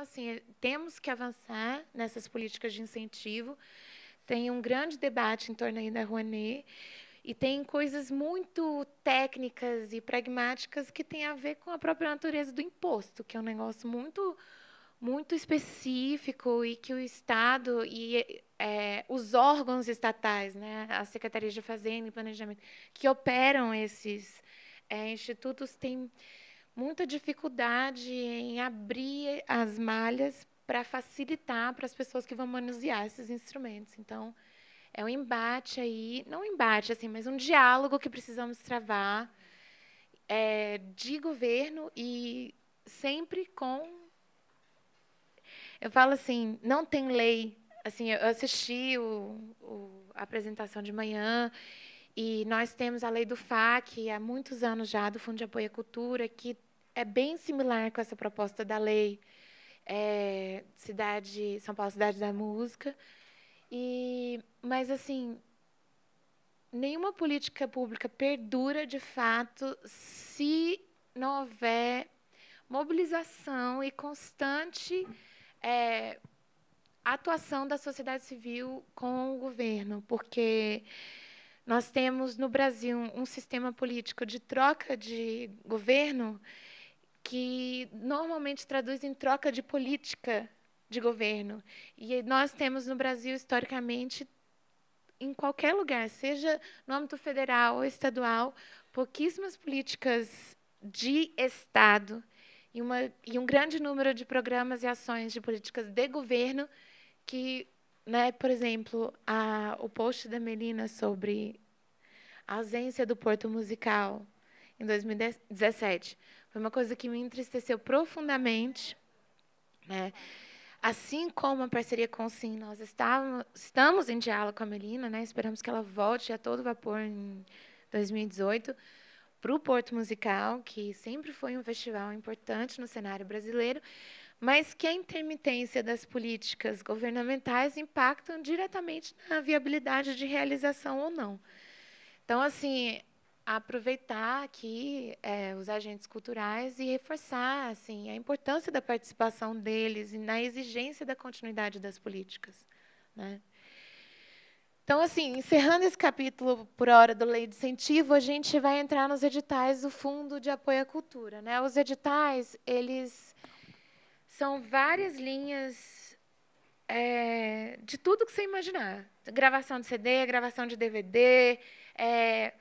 Assim, eh, temos que avançar nessas políticas de incentivo. Tem um grande debate em torno aí da Rouanet e tem coisas muito técnicas e pragmáticas que têm a ver com a própria natureza do imposto, que é um negócio muito muito específico e que o Estado e é, os órgãos estatais, né, a Secretaria de Fazenda e Planejamento, que operam esses é, institutos, têm muita dificuldade em abrir as malhas para facilitar para as pessoas que vão manusear esses instrumentos. Então, é um embate aí, não um embate assim, mas um diálogo que precisamos travar é, de governo e sempre com eu falo assim, não tem lei. Assim, eu assisti o, o, a apresentação de manhã e nós temos a lei do FAC há muitos anos já, do Fundo de Apoio à Cultura, que é bem similar com essa proposta da lei é, cidade São Paulo cidade da música e mas assim nenhuma política pública perdura de fato se não houver mobilização e constante é, atuação da sociedade civil com o governo, porque nós temos no Brasil um sistema político de troca de governo que normalmente traduz em troca de política de governo. E nós temos no Brasil, historicamente, em qualquer lugar, seja no âmbito federal ou estadual, pouquíssimas políticas de Estado e, uma, e um grande número de programas e ações de políticas de governo que, né, por exemplo, a, o post da Melina sobre a ausência do Porto Musical em 2017 foi uma coisa que me entristeceu profundamente, né? Assim como a parceria com o Sim, nós estávamos, estamos em diálogo com a Melina, né? Esperamos que ela volte a todo vapor em 2018 para o Porto Musical, que sempre foi um festival importante no cenário brasileiro, mas que a intermitência das políticas governamentais impactam diretamente na viabilidade de realização ou não. Então, assim, aproveitar aqui é, os agentes culturais e reforçar assim a importância da participação deles e na exigência da continuidade das políticas, né? Então, assim, encerrando esse capítulo por hora do Lei de Incentivo, a gente vai entrar nos editais do Fundo de Apoio à Cultura. Né? Os editais, eles são várias linhas é, de tudo que você imaginar. Gravação de CD, gravação de DVD, é,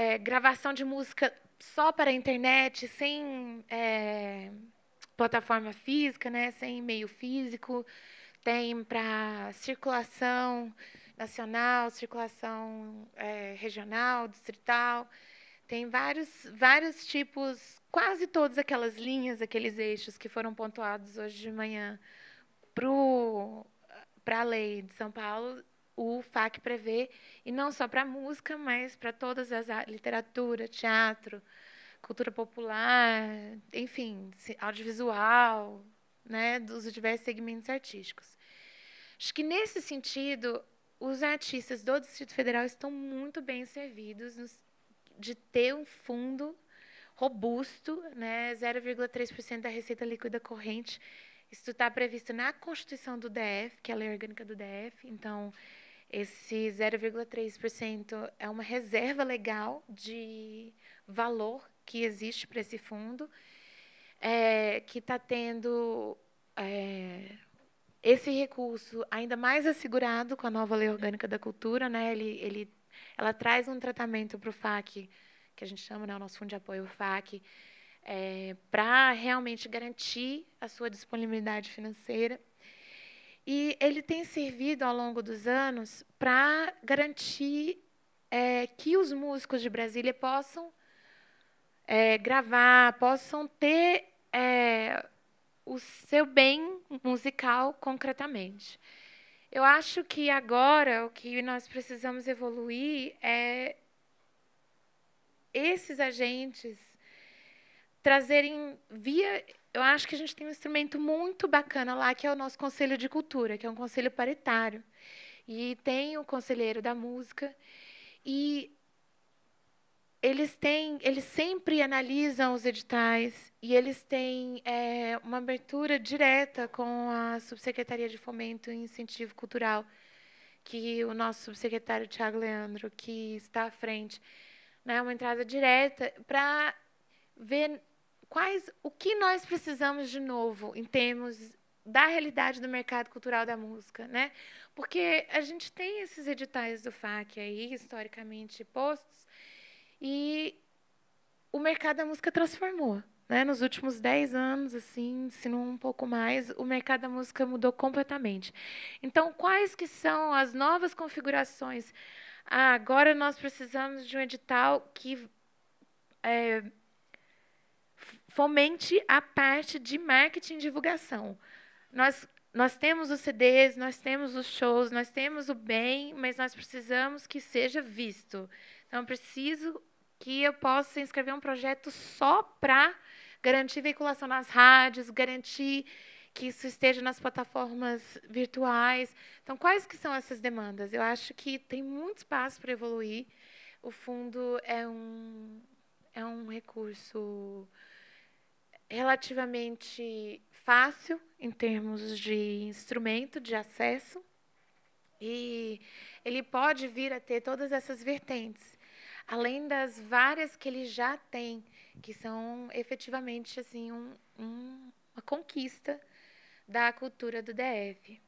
é, gravação de música só para a internet, sem é, plataforma física, né, sem meio físico, tem para circulação nacional, circulação é, regional, distrital, tem vários, vários tipos, quase todas aquelas linhas, aqueles eixos que foram pontuados hoje de manhã para a lei de São Paulo o FAC prevê, e não só para música, mas para todas as áreas, literatura, teatro, cultura popular, enfim, audiovisual, né, dos diversos segmentos artísticos. Acho que nesse sentido, os artistas do Distrito Federal estão muito bem servidos nos, de ter um fundo robusto, né, 0,3% da receita líquida corrente. Isso está previsto na Constituição do DF, que é a lei orgânica do DF. Então, esse 0,3% é uma reserva legal de valor que existe para esse fundo, é, que está tendo é, esse recurso ainda mais assegurado com a nova Lei Orgânica da Cultura. Né? Ele, ele, ela traz um tratamento para o FAC, que a gente chama né, o nosso fundo de apoio FAC, é, para realmente garantir a sua disponibilidade financeira. E ele tem servido ao longo dos anos para garantir é, que os músicos de Brasília possam é, gravar, possam ter é, o seu bem musical concretamente. Eu acho que agora o que nós precisamos evoluir é esses agentes trazerem via eu acho que a gente tem um instrumento muito bacana lá, que é o nosso Conselho de Cultura, que é um conselho paritário. E tem o conselheiro da música. E eles têm, eles sempre analisam os editais e eles têm é, uma abertura direta com a subsecretaria de fomento e incentivo cultural, que o nosso subsecretário Tiago Leandro, que está à frente, né, uma entrada direta para ver quais, o que nós precisamos de novo em termos da realidade do mercado cultural da música, né? Porque a gente tem esses editais do FAC aí, historicamente postos, e o mercado da música transformou. Né? Nos últimos dez anos, assim, se não um pouco mais, o mercado da música mudou completamente. Então, quais que são as novas configurações? Ah, agora nós precisamos de um edital que é, fomente a parte de marketing e divulgação. Nós, nós temos os CDs, nós temos os shows, nós temos o bem, mas nós precisamos que seja visto. Então, preciso que eu possa inscrever um projeto só para garantir veiculação nas rádios, garantir que isso esteja nas plataformas virtuais. Então, quais que são essas demandas? Eu acho que tem muito espaço para evoluir. O fundo é um, é um recurso relativamente fácil em termos de instrumento de acesso e ele pode vir a ter todas essas vertentes, além das várias que ele já tem, que são efetivamente assim um, um, uma conquista da cultura do DF.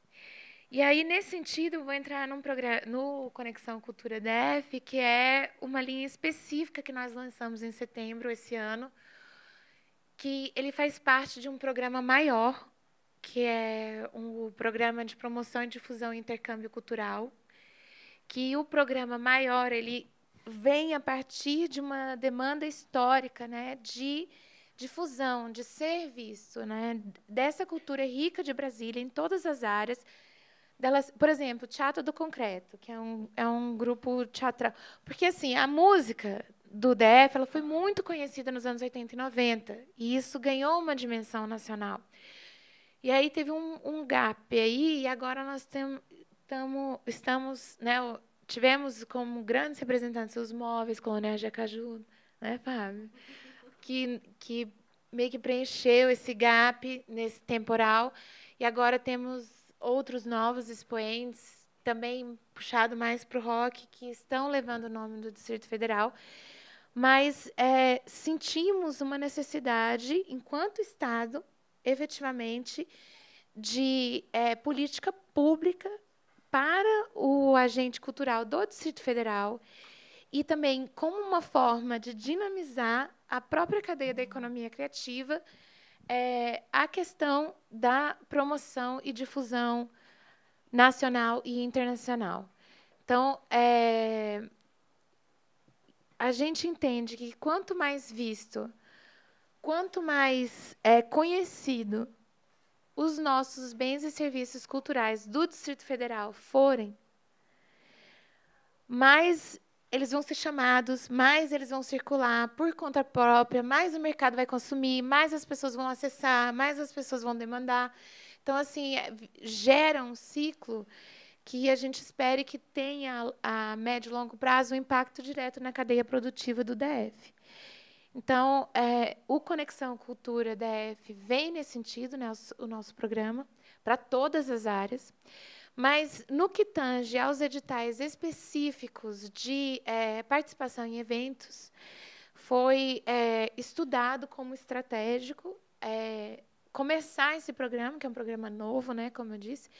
E aí, nesse sentido, vou entrar num programa, no Conexão Cultura DF, que é uma linha específica que nós lançamos em setembro esse ano, que ele faz parte de um programa maior, que é o um programa de promoção e difusão e intercâmbio cultural, que o programa maior ele vem a partir de uma demanda histórica, né, de difusão, de serviço, né, dessa cultura rica de Brasília em todas as áreas. Delas, por exemplo, Teatro do Concreto, que é um, é um grupo teatral. Porque, assim, a música do DF, ela foi muito conhecida nos anos 80 e 90, e isso ganhou uma dimensão nacional. E aí teve um, um gap aí, e agora nós temos tamo, estamos, né, tivemos como grandes representantes os móveis, Colonel de Acaju, né, Fábio? Que, que meio que preencheu esse gap nesse temporal, e agora temos outros novos expoentes, também puxado mais para o rock, que estão levando o nome do Distrito Federal mas é, sentimos uma necessidade, enquanto Estado, efetivamente, de é, política pública para o agente cultural do Distrito Federal e também como uma forma de dinamizar a própria cadeia da economia criativa, é, a questão da promoção e difusão nacional e internacional. Então, é, a gente entende que quanto mais visto, quanto mais é, conhecido os nossos bens e serviços culturais do Distrito Federal forem, mais eles vão ser chamados, mais eles vão circular por conta própria, mais o mercado vai consumir, mais as pessoas vão acessar, mais as pessoas vão demandar. Então, assim, é, gera um ciclo que a gente espere que tenha a médio e longo prazo um impacto direto na cadeia produtiva do DF. Então, é, o Conexão Cultura DF vem nesse sentido, né, o nosso programa, para todas as áreas. Mas, no que tange aos editais específicos de é, participação em eventos, foi é, estudado como estratégico é, começar esse programa, que é um programa novo, né, como eu disse,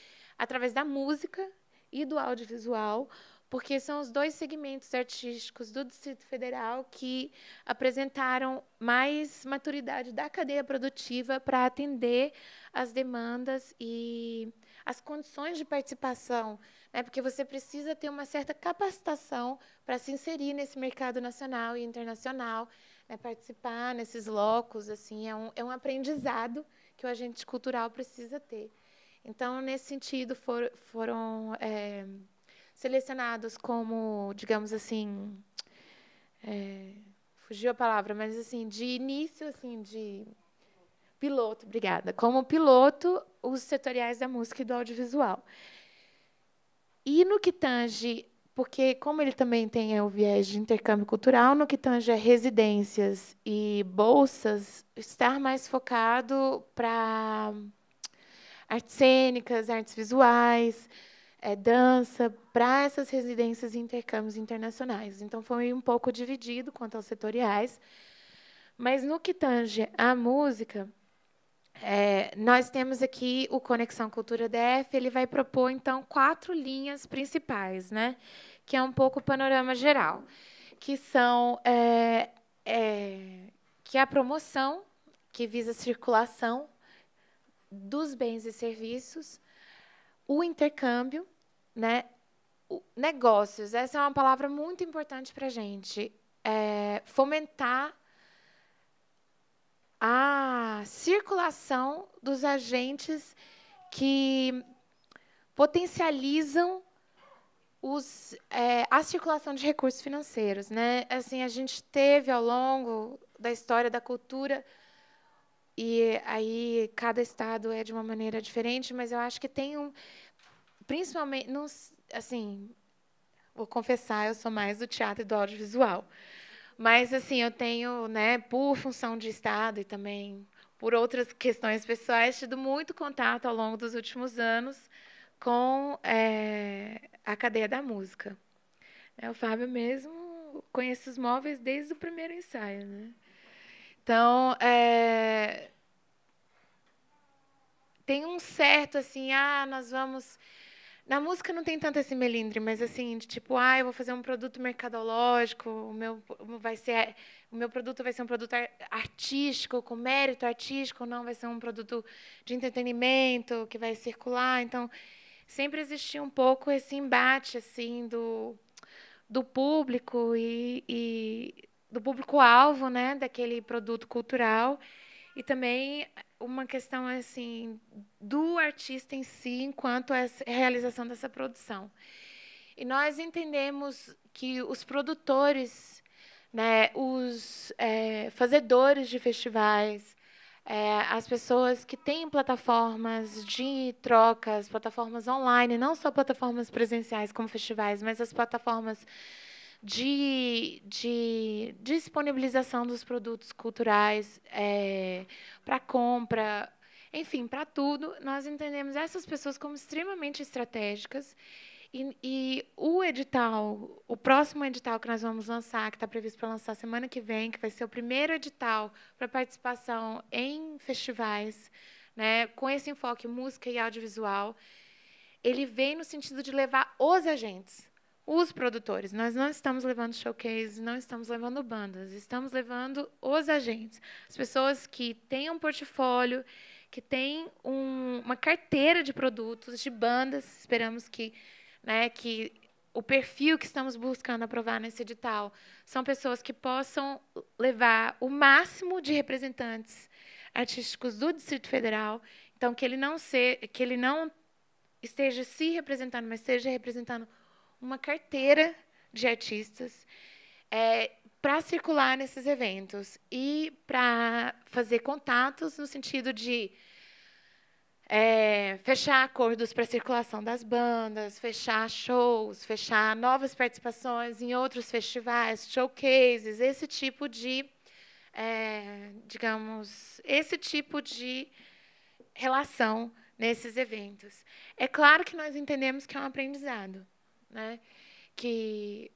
através da música e do audiovisual, porque são os dois segmentos artísticos do Distrito Federal que apresentaram mais maturidade da cadeia produtiva para atender as demandas e as condições de participação, né? porque você precisa ter uma certa capacitação para se inserir nesse mercado nacional e internacional, né? participar nesses locos, assim, é um, é um aprendizado que o agente cultural precisa ter. Então, nesse sentido, for, foram é, selecionados como, digamos assim, é, fugiu a palavra, mas assim, de início, assim, de piloto, obrigada, como piloto, os setoriais da música e do audiovisual. E no que tange, porque como ele também tem é, o viés de intercâmbio cultural, no que tange a residências e bolsas, estar mais focado para artes cênicas, artes visuais, é, dança, para essas residências e intercâmbios internacionais. Então, foi um pouco dividido quanto aos setoriais. Mas, no que tange à música, é, nós temos aqui o Conexão Cultura DF, ele vai propor, então, quatro linhas principais, né? que é um pouco o panorama geral, que são é, é, que é a promoção, que visa circulação, dos bens e serviços, o intercâmbio, né? O, negócios, essa é uma palavra muito importante para a gente. É, fomentar a circulação dos agentes que potencializam os, é, a circulação de recursos financeiros. Né? Assim, a gente teve, ao longo da história da cultura, e aí cada estado é de uma maneira diferente, mas eu acho que tem um principalmente não assim, vou confessar, eu sou mais do teatro e do audiovisual. Mas assim, eu tenho, né, por função de estado e também por outras questões pessoais, tido muito contato ao longo dos últimos anos com é, a cadeia da música. É, o Fábio mesmo conhece os móveis desde o primeiro ensaio, né? Então, é, tem um certo assim, ah, nós vamos. Na música não tem tanto esse melindre, mas assim, de tipo, ah, eu vou fazer um produto mercadológico, o meu, vai ser, o meu produto vai ser um produto artístico, com mérito artístico, não vai ser um produto de entretenimento que vai circular. Então, sempre existia um pouco esse embate assim do, do público e, e do público alvo, né, daquele produto cultural e também uma questão assim do artista em si enquanto a realização dessa produção. E nós entendemos que os produtores, né, os é, fazedores de festivais, é, as pessoas que têm plataformas de trocas, plataformas online, não só plataformas presenciais como festivais, mas as plataformas de, de disponibilização dos produtos culturais é, para compra, enfim, para tudo, nós entendemos essas pessoas como extremamente estratégicas. E, e, o edital, o próximo edital que nós vamos lançar, que está previsto para lançar semana que vem, que vai ser o primeiro edital para participação em festivais, né, com esse enfoque música e audiovisual, ele vem no sentido de levar os agentes, os produtores. Nós não estamos levando showcase, não estamos levando bandas, estamos levando os agentes, as pessoas que têm um portfólio, que têm um, uma carteira de produtos, de bandas. Esperamos que, né, que o perfil que estamos buscando aprovar nesse edital são pessoas que possam levar o máximo de representantes artísticos do Distrito Federal, então que ele não se, que ele não esteja se representando, mas esteja representando uma carteira de artistas é, para circular nesses eventos e para fazer contatos no sentido de é, fechar acordos para circulação das bandas, fechar shows, fechar novas participações em outros festivais, showcases, esse tipo de, é, digamos, esse tipo de relação nesses eventos. É claro que nós entendemos que é um aprendizado né? Que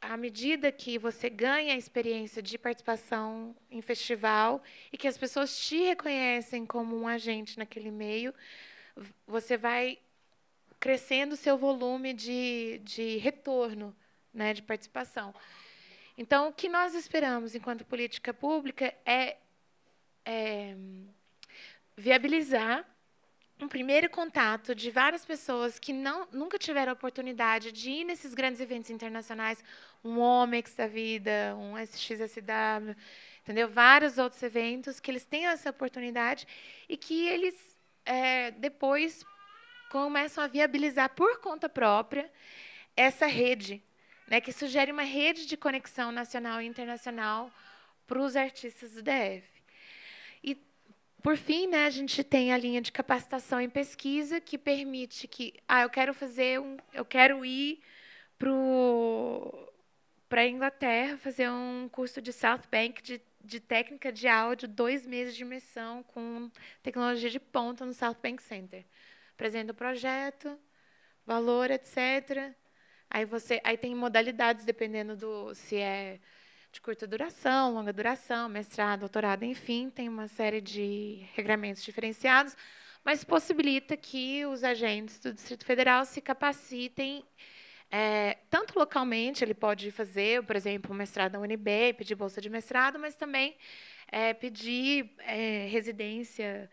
à medida que você ganha a experiência de participação em festival e que as pessoas te reconhecem como um agente naquele meio, você vai crescendo o seu volume de, de retorno, né, de participação. Então, o que nós esperamos enquanto política pública é, é viabilizar um primeiro contato de várias pessoas que não, nunca tiveram a oportunidade de ir nesses grandes eventos internacionais, um Omex da vida, um SXSW, entendeu? Vários outros eventos que eles têm essa oportunidade e que eles é, depois começam a viabilizar por conta própria essa rede, né, que sugere uma rede de conexão nacional e internacional para os artistas do DF. Por fim, né, a gente tem a linha de capacitação em pesquisa, que permite que, ah, eu quero fazer um, eu quero ir para a Inglaterra fazer um curso de South Bank de, de técnica de áudio, dois meses de imersão com tecnologia de ponta no South Bank Center. Apresenta o projeto, valor, etc. Aí você, aí tem modalidades dependendo do se é de curta duração, longa duração, mestrado, doutorado, enfim, tem uma série de regramentos diferenciados, mas possibilita que os agentes do Distrito Federal se capacitem é, tanto localmente, ele pode fazer, por exemplo, mestrado na UNB, pedir bolsa de mestrado, mas também é, pedir é, residência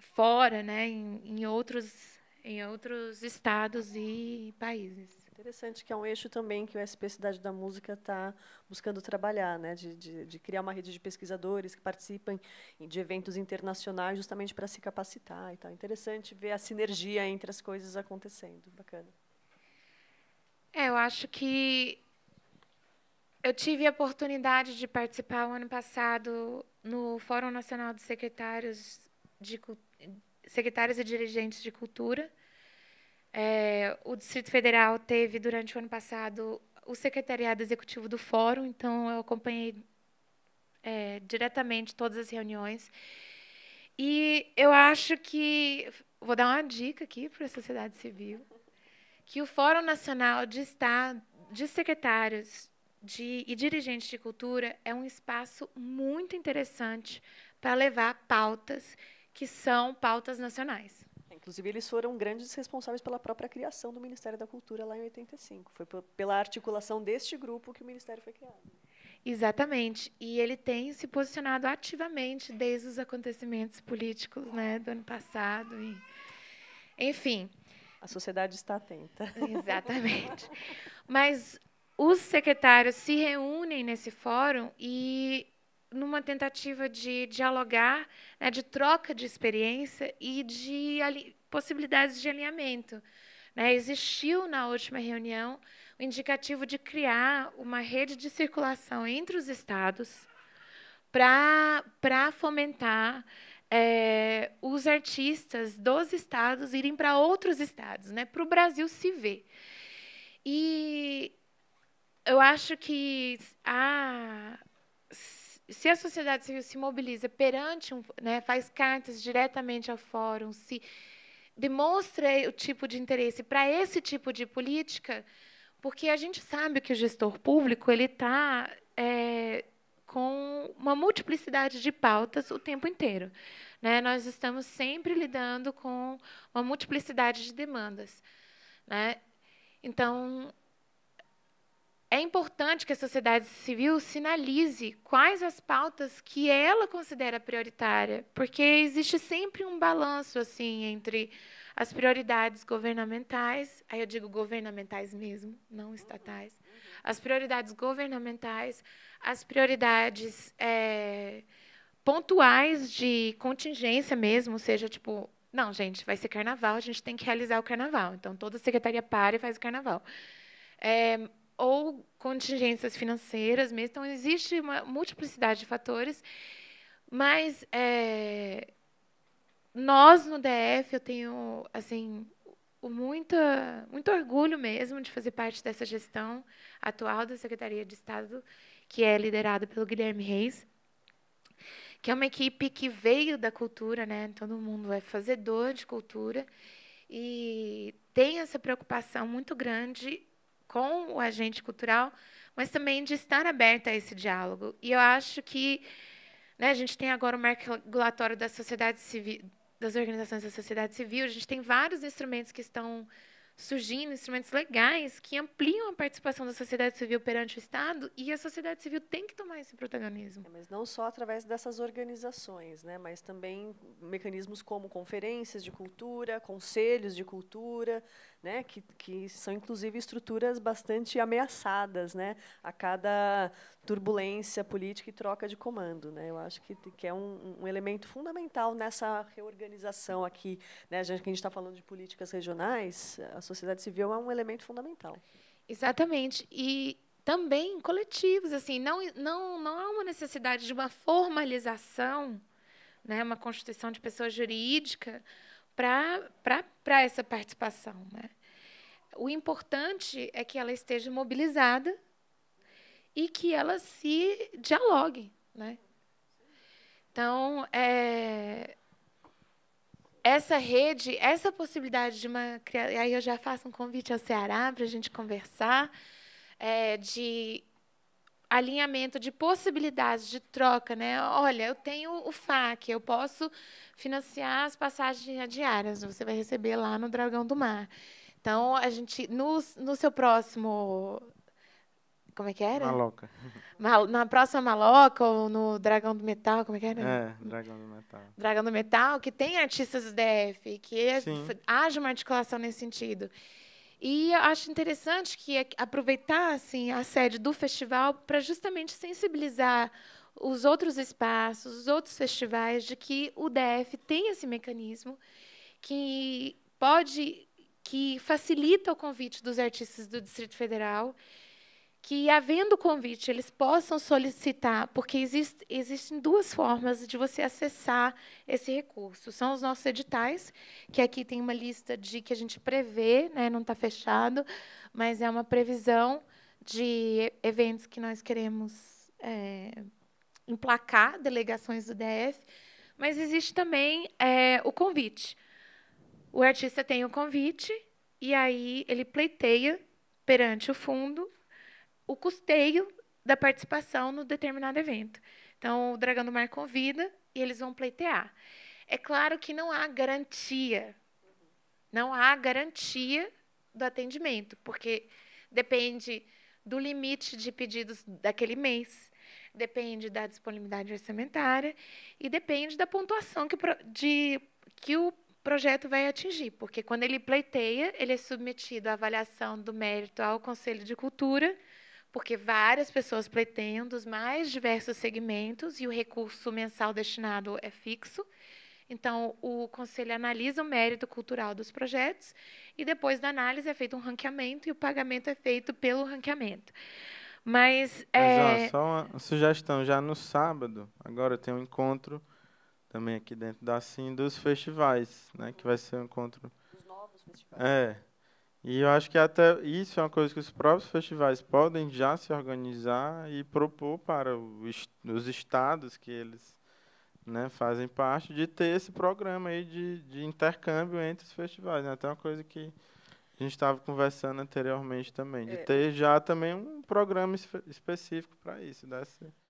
fora, né, em, em, outros, em outros estados e países. Interessante que é um eixo também que o SP Cidade da Música está buscando trabalhar, né? De, de, de, criar uma rede de pesquisadores que participem de eventos internacionais justamente para se capacitar e tal. Interessante ver a sinergia entre as coisas acontecendo. Bacana. É, eu acho que eu tive a oportunidade de participar o ano passado no Fórum Nacional de Secretários de Secretários e Dirigentes de Cultura é, o Distrito Federal teve, durante o ano passado, o secretariado executivo do Fórum, então eu acompanhei é, diretamente todas as reuniões. E eu acho que. Vou dar uma dica aqui para a sociedade civil: que o Fórum Nacional de Estado, de Secretários de, e Dirigentes de Cultura é um espaço muito interessante para levar pautas que são pautas nacionais. Inclusive, eles foram grandes responsáveis pela própria criação do Ministério da Cultura lá em 85. Foi pela articulação deste grupo que o Ministério foi criado. Exatamente. E ele tem se posicionado ativamente desde os acontecimentos políticos né, do ano passado. E... Enfim. A sociedade está atenta. Exatamente. Mas os secretários se reúnem nesse fórum e numa tentativa de dialogar, né, de troca de experiência e de possibilidades de alinhamento. Né? Existiu na última reunião o indicativo de criar uma rede de circulação entre os estados para fomentar é, os artistas dos estados irem para outros estados, né, para o Brasil se ver. E eu acho que a, se a sociedade civil se mobiliza perante, um, né, faz cartas diretamente ao fórum, se demonstra o tipo de interesse para esse tipo de política, porque a gente sabe que o gestor público ele está é, com uma multiplicidade de pautas o tempo inteiro. Né? Nós estamos sempre lidando com uma multiplicidade de demandas. Né? Então, é importante que a sociedade civil sinalize quais as pautas que ela considera prioritária, porque existe sempre um balanço assim entre as prioridades governamentais, aí eu digo governamentais mesmo, não estatais, as prioridades governamentais, as prioridades é, pontuais de contingência mesmo, ou seja, tipo, não, gente, vai ser carnaval, a gente tem que realizar o carnaval, então toda a secretaria para e faz o carnaval. É, ou contingências financeiras mesmo. Então, existe uma multiplicidade de fatores, mas é, nós no DF, eu tenho assim muita, muito orgulho mesmo de fazer parte dessa gestão atual da Secretaria de Estado, que é liderada pelo Guilherme Reis, que é uma equipe que veio da cultura, né? todo mundo é fazedor de cultura, e tem essa preocupação muito grande com o agente cultural, mas também de estar aberta a esse diálogo. E eu acho que né, a gente tem agora o marco regulatório da sociedade civil, das organizações da sociedade civil, a gente tem vários instrumentos que estão surgindo instrumentos legais que ampliam a participação da sociedade civil perante o Estado e a sociedade civil tem que tomar esse protagonismo. É, mas não só através dessas organizações, né, mas também mecanismos como conferências de cultura, conselhos de cultura, né, que, que são inclusive estruturas bastante ameaçadas né, a cada turbulência política e troca de comando. Né? Eu acho que, que é um, um elemento fundamental nessa reorganização aqui. Né, já que a gente está falando de políticas regionais, as sociedade civil é um elemento fundamental. Exatamente. E também coletivos, assim, não, não, não há é uma necessidade de uma formalização, né, uma constituição de pessoa jurídica para essa participação. Né? O importante é que ela esteja mobilizada e que ela se dialogue. Né? Então, é, essa rede, essa possibilidade de uma e aí eu já faço um convite ao Ceará para a gente conversar é, de alinhamento de possibilidades de troca, né? Olha, eu tenho o FAC, eu posso financiar as passagens diárias, você vai receber lá no Dragão do Mar. Então, a gente no, no seu próximo como é que era? Maloca. Mal, na próxima Maloca ou no Dragão do Metal, como é que era? É, Dragão do Metal. Dragão do Metal, que tem artistas do DF, que é Sim. haja uma articulação nesse sentido. E acho interessante é que aproveitar assim a sede do festival para justamente sensibilizar os outros espaços, os outros festivais de que o DF tem esse mecanismo que pode que facilita o convite dos artistas do Distrito Federal que, havendo convite, eles possam solicitar, porque existe, existem duas formas de você acessar esse recurso. São os nossos editais, que aqui tem uma lista de que a gente prevê, né, não está fechado, mas é uma previsão de eventos que nós queremos é, emplacar, delegações do DF, mas existe também é, o convite. O artista tem o convite e aí ele pleiteia perante o fundo o custeio da participação no determinado evento. Então, o Dragão do Mar convida e eles vão pleitear. É claro que não há garantia, não há garantia do atendimento, porque depende do limite de pedidos daquele mês, depende da disponibilidade orçamentária e depende da pontuação que o, de, que o projeto vai atingir, porque quando ele pleiteia, ele é submetido à avaliação do mérito ao Conselho de Cultura, porque várias pessoas pretendem dos mais diversos segmentos e o recurso mensal destinado é fixo. Então, o conselho analisa o mérito cultural dos projetos e depois da análise é feito um ranqueamento e o pagamento é feito pelo ranqueamento. Mas, Mas é... ó, só uma sugestão, já no sábado, agora tem um encontro também aqui dentro da sim dos festivais, né, que vai ser um encontro... Dos novos festivais. É, e eu acho que até isso é uma coisa que os próprios festivais podem já se organizar e propor para os estados que eles né, fazem parte de ter esse programa aí de, de intercâmbio entre os festivais. Né? Até uma coisa que a gente estava conversando anteriormente também, de é. ter já também um programa específico para isso. Dessa...